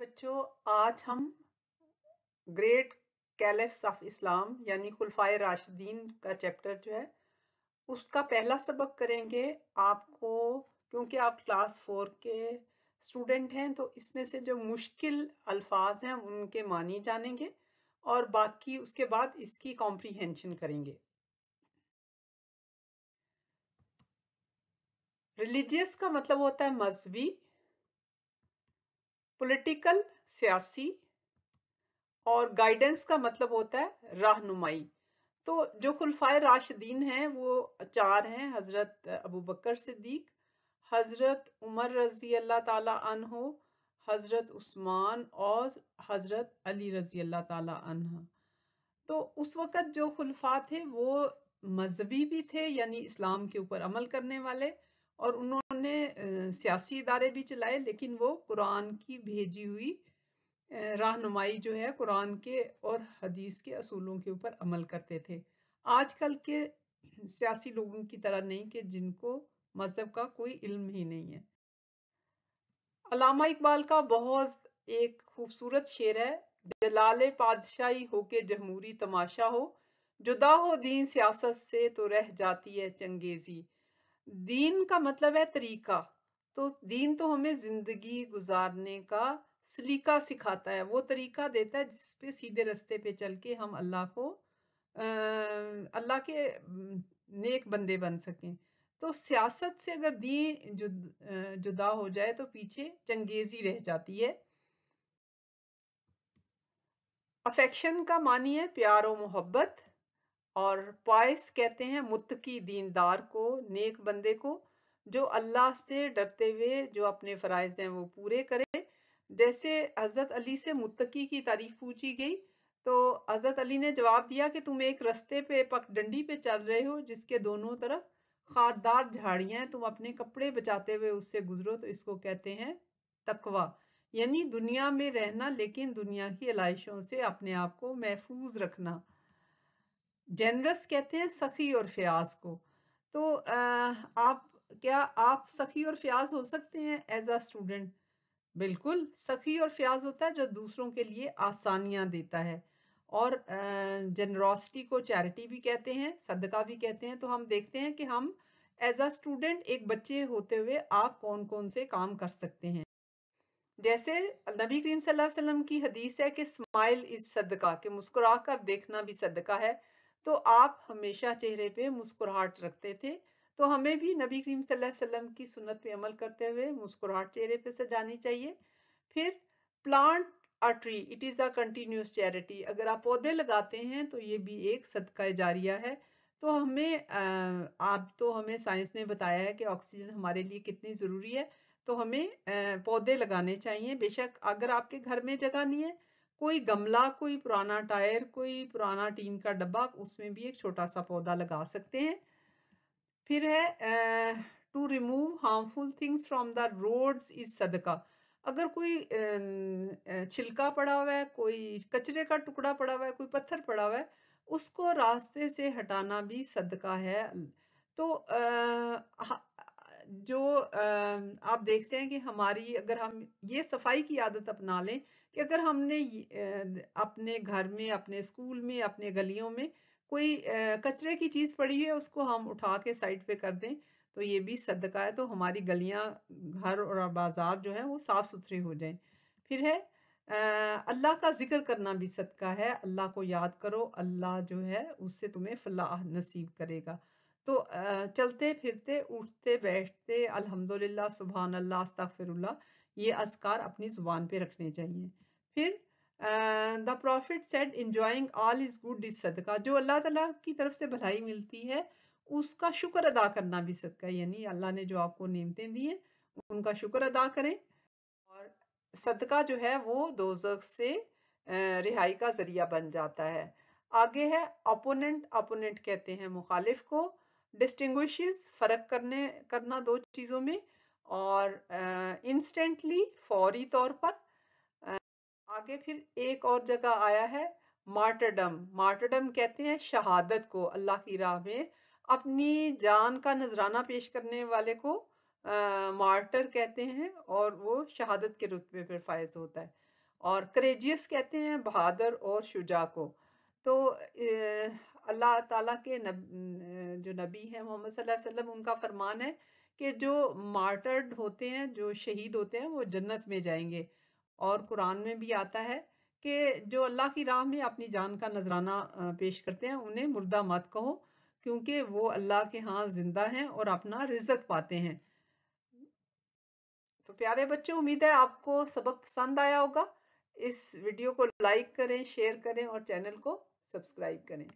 बच्चों आज हम ग्रेट कैलिफ्स ऑफ इस्लाम यानी खुलफाए राशिदीन का चैप्टर जो है उसका पहला सबक करेंगे आपको क्योंकि आप क्लास फोर के स्टूडेंट हैं तो इसमें से जो मुश्किल अल्फाज हैं उनके मानी जानेंगे और बाकी उसके बाद इसकी कॉम्प्रीहेंशन करेंगे रिलीजियस का मतलब होता है मजहबी पॉलिटिकल सियासी और गाइडेंस का मतलब होता है रहनुमाई तो जो खुलफाए राशिदीन हैं वो चार हैं हज़रत अबू बकर सिद्दीक हज़रत उमर रज़ी अल्लाह ताला अनहो हज़रत उस्मान और हज़रत अली रज़ी अल्लाह ताला अनहा तो उस वक़्त जो खुलफा थे वो मजहबी भी थे यानी इस्लाम के ऊपर अमल करने वाले और उन्होंने सियासी इदारे भी चलाए लेकिन वो कुरान की भेजी हुई रहनुमाई जो है कुरान के और हदीस के असूलों के ऊपर अमल करते थे आजकल के सियासी लोगों की तरह नहीं कि जिनको मज़हब का कोई इल्म ही नहीं है अलामा इकबाल का बहुत एक खूबसूरत शेर है जलाल पादशाही होके जमहूरी तमाशा हो जुदा हो दीन सियासत से तो रह जाती है चंगेजी दीन का मतलब है तरीका तो दीन तो हमें जिंदगी गुजारने का सलीका सिखाता है वो तरीका देता है जिस पे सीधे रास्ते पे चल के हम अल्लाह को अल्लाह के नेक बंदे बन सकें तो सियासत से अगर दी जुद, जुदा हो जाए तो पीछे चंगेजी रह जाती है अफेक्शन का मानी है प्यार और मोहब्बत और पाइस कहते हैं मुतकी दीनदार को नेक बंदे को जो अल्लाह से डरते हुए जो अपने फरज हैं वो पूरे करे जैसे हज़रत अली से मुतकी की तारीफ़ पूछी गई तो हज़रत अली ने जवाब दिया कि तुम एक रस्ते पे डंडी पे चल रहे हो जिसके दोनों तरफ खारदार झाड़ियाँ हैं तुम अपने कपड़े बचाते हुए उससे गुजरो तो इसको कहते हैं तकवा यानी दुनिया में रहना लेकिन दुनिया की आलाइशों से अपने आप को महफूज रखना जनरस कहते हैं सखी और फ़याज़ को तो आप क्या आप सखी और फ़याज़ हो सकते हैं एज अ स्टूडेंट बिल्कुल सखी और फ़याज़ होता है जो दूसरों के लिए आसानियाँ देता है और जनरॉसिटी को चैरिटी भी कहते हैं सदका भी कहते हैं तो हम देखते हैं कि हम एज आ स्टूडेंट एक बच्चे होते हुए आप कौन कौन से काम कर सकते हैं जैसे नबी करीम सल्लल्लाहु अलैहि वसल्लम की हदीस है कि स्माइल इज़ सदका कि मुस्कुरा कर देखना भी सदका है तो आप हमेशा चेहरे पे मुस्कुराहट रखते थे तो हमें भी नबी करीम सल्लल्लाहु अलैहि वसल्लम की सुन्नत पे अमल करते हुए मुस्कुराहट चेहरे पे सजानी चाहिए फिर plant a tree it is a continuous charity अगर आप पौधे लगाते हैं तो ये भी एक सदका जारिया है तो हमें आप तो हमें साइंस ने बताया है कि ऑक्सीजन हमारे लिए कितनी ज़रूरी है तो हमें पौधे लगाने चाहिए बेशक अगर आपके घर में जगह नहीं है कोई गमला कोई पुराना टायर कोई पुराना टीन का डब्बा उसमें भी एक छोटा सा पौधा लगा सकते हैं फिर है to remove harmful things from the roads is सदका अगर कोई छिलका पड़ा हुआ है कोई कचरे का टुकड़ा पड़ा हुआ है कोई पत्थर पड़ा हुआ है उसको रास्ते से हटाना भी सदका है तो जो आप देखते हैं कि हमारी अगर हम ये सफाई की आदत अपना लें कि अगर हमने अपने घर में अपने स्कूल में अपने गलियों में कोई कचरे की चीज़ पड़ी है उसको हम उठा के साइड पे कर दें तो ये भी सदका है तो हमारी गलियाँ घर और बाज़ार जो है वो साफ़ सुथरे हो जाएं फिर है अल्लाह का जिक्र करना भी सदका है अल्लाह को याद करो अल्लाह जो है उससे तुम्हें फलाह नसीब करेगा तो चलते फिरते उठते बैठते अल्हम्दुलिल्लाह सुबहान अल्लाह अस्तफ़िरुल्ला ये असकार अपनी ज़ुबान पे रखने चाहिए फिर the profit set enjoying all is good is सदका जो अल्लाह ताला की तरफ से भलाई मिलती है उसका शुक्र अदा करना भी सदका यानी अल्लाह ने जो आपको नियमतें दी हैं उनका शुक्र अदा करें और सदका जो है वो दोजक से रिहाई का ज़रिया बन जाता है आगे है अपोनेंट अपोनेंट कहते हैं मुखालिफ को डिस्टिंग्विश फ़र्क करने करना दो चीज़ों में और इंस्टेंटली uh, फौरी तौर पर uh, आगे फिर एक और जगह आया है मार्टरडम मार्टरडम कहते हैं शहादत को अल्लाह की राह में अपनी जान का नजराना पेश करने वाले को आ, मार्टर कहते हैं और वो शहादत के रुतबे पर फायज होता है और करेजियस कहते हैं बहादुर और शुजा को तो अल्लाह ताला के नब, जो नबी हैं मोहम्मद सल्लल्लाहु अलैहि वसल्लम उनका फरमान है कि जो मार्टर्ड होते हैं जो शहीद होते हैं वो जन्नत में जाएंगे और कुरान में भी आता है कि जो अल्लाह की राह में अपनी जान का नजराना पेश करते हैं उन्हें मुर्दा मत कहो क्योंकि वो अल्लाह के हाँ ज़िंदा हैं और अपना रिजक पाते हैं तो प्यारे बच्चों उम्मीद है आपको सबक पसंद आया होगा इस वीडियो को लाइक करें शेयर करें और चैनल को सब्सक्राइब करें